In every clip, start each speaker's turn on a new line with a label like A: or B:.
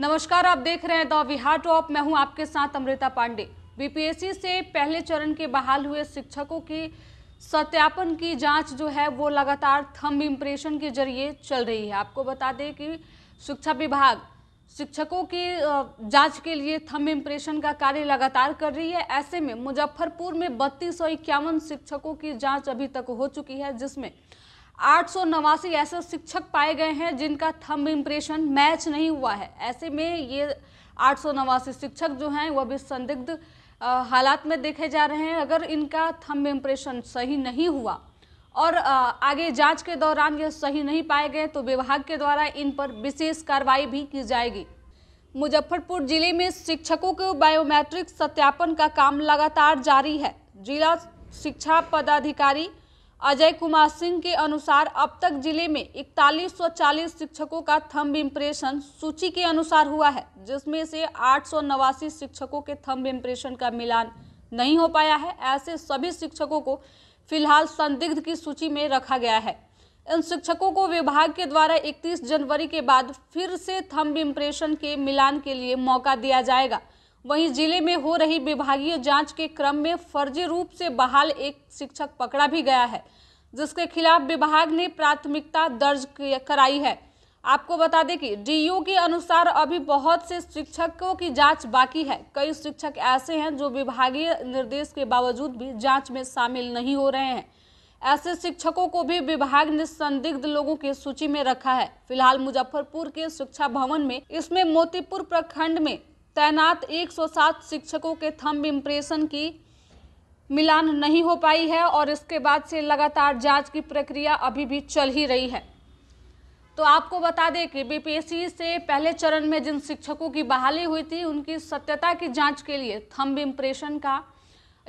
A: नमस्कार आप देख रहे हैं द बिहार टॉप मैं हूं आपके साथ अमृता पांडे बीपीएससी से पहले चरण के बहाल हुए शिक्षकों की सत्यापन की जांच जो है वो लगातार थम इम्प्रेशन के जरिए चल रही है आपको बता दें कि शिक्षा विभाग शिक्षकों की जांच के लिए थम इम्प्रेशन का कार्य लगातार कर रही है ऐसे में मुजफ्फरपुर में बत्तीस शिक्षकों की जाँच अभी तक हो चुकी है जिसमें आठ सौ नवासी ऐसे शिक्षक पाए गए हैं जिनका थंब इम्प्रेशन मैच नहीं हुआ है ऐसे में ये आठ सौ नवासी शिक्षक जो हैं वह भी संदिग्ध हालात में देखे जा रहे हैं अगर इनका थंब इम्प्रेशन सही नहीं हुआ और आगे जांच के दौरान ये सही नहीं पाए गए तो विभाग के द्वारा इन पर विशेष कार्रवाई भी की जाएगी मुजफ्फरपुर जिले में शिक्षकों के बायोमेट्रिक सत्यापन का काम लगातार जारी है जिला शिक्षा पदाधिकारी अजय कुमार सिंह के अनुसार अब तक जिले में इकतालीस शिक्षकों का थंब इम्प्रेशन सूची के अनुसार हुआ है जिसमें से आठ शिक्षकों के थंब इम्प्रेशन का मिलान नहीं हो पाया है ऐसे सभी शिक्षकों को फिलहाल संदिग्ध की सूची में रखा गया है इन शिक्षकों को विभाग के द्वारा 31 जनवरी के बाद फिर से थंब इम्प्रेशन के मिलान के लिए मौका दिया जाएगा वहीं जिले में हो रही विभागीय जांच के क्रम में फर्जी रूप से बहाल एक शिक्षक पकड़ा भी गया है जिसके खिलाफ विभाग ने प्राथमिकता दर्ज कराई है आपको बता दें कि डीयू के अनुसार अभी बहुत से शिक्षकों की जांच बाकी है कई शिक्षक ऐसे हैं जो विभागीय निर्देश के बावजूद भी जांच में शामिल नहीं हो रहे हैं ऐसे शिक्षकों को भी विभाग ने संदिग्ध लोगों की सूची में रखा है फिलहाल मुजफ्फरपुर के शिक्षा भवन में इसमें मोतीपुर प्रखंड में तैनात 107 शिक्षकों के थंब इम्प्रेशन की मिलान नहीं हो पाई है और इसके बाद से लगातार जांच की प्रक्रिया अभी भी चल ही रही है तो आपको बता दें कि बी से पहले चरण में जिन शिक्षकों की बहाली हुई थी उनकी सत्यता की जांच के लिए थंब इम्प्रेशन का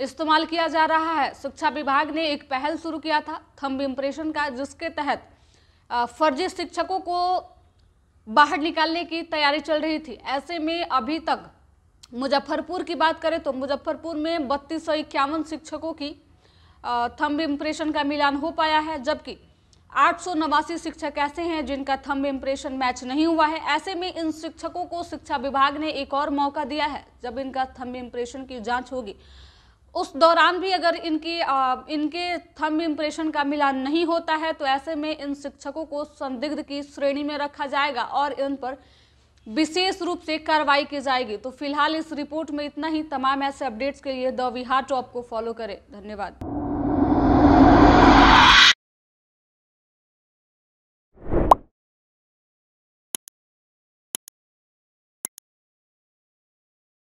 A: इस्तेमाल किया जा रहा है शिक्षा विभाग ने एक पहल शुरू किया था थंब इम्प्रेशन का जिसके तहत फर्जी शिक्षकों को बाहर निकालने की तैयारी चल रही थी ऐसे में अभी तक मुजफ्फरपुर की बात करें तो मुजफ्फरपुर में बत्तीस शिक्षकों की थम्ब इम्प्रेशन का मिलान हो पाया है जबकि आठ शिक्षक ऐसे हैं जिनका थम्ब इम्प्रेशन मैच नहीं हुआ है ऐसे में इन शिक्षकों को शिक्षा विभाग ने एक और मौका दिया है जब इनका थम्ब इम्प्रेशन की जांच होगी उस दौरान भी अगर इनकी आ, इनके थम इम्प्रेशन का मिलान नहीं होता है तो ऐसे में इन शिक्षकों को संदिग्ध की श्रेणी में रखा जाएगा और इन पर विशेष रूप से कार्रवाई की जाएगी तो फिलहाल इस रिपोर्ट में इतना ही तमाम ऐसे अपडेट्स के लिए द विहार टॉप को फॉलो करें धन्यवाद